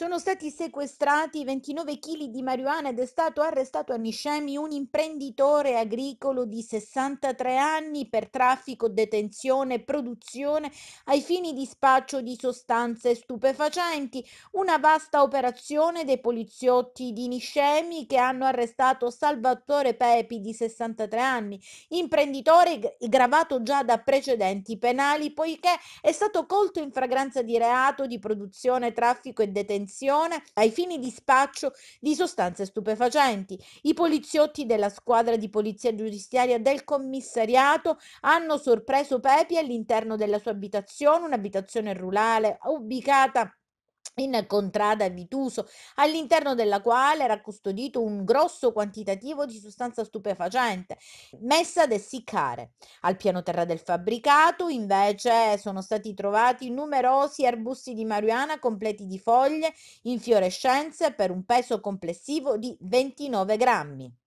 Sono stati sequestrati 29 kg di marijuana ed è stato arrestato a Niscemi un imprenditore agricolo di 63 anni per traffico, detenzione e produzione ai fini di spaccio di sostanze stupefacenti. Una vasta operazione dei poliziotti di Niscemi che hanno arrestato Salvatore Pepi di 63 anni, imprenditore gravato già da precedenti penali poiché è stato colto in fragranza di reato di produzione, traffico e detenzione detenzione ai fini di spaccio di sostanze stupefacenti. I poliziotti della squadra di polizia giudiziaria del commissariato hanno sorpreso Pepi all'interno della sua abitazione, un'abitazione rurale ubicata in contrada di Tuso, all'interno della quale era custodito un grosso quantitativo di sostanza stupefacente, messa ad essiccare. Al piano terra del fabbricato, invece, sono stati trovati numerosi arbusti di marijuana completi di foglie, infiorescenze per un peso complessivo di 29 grammi.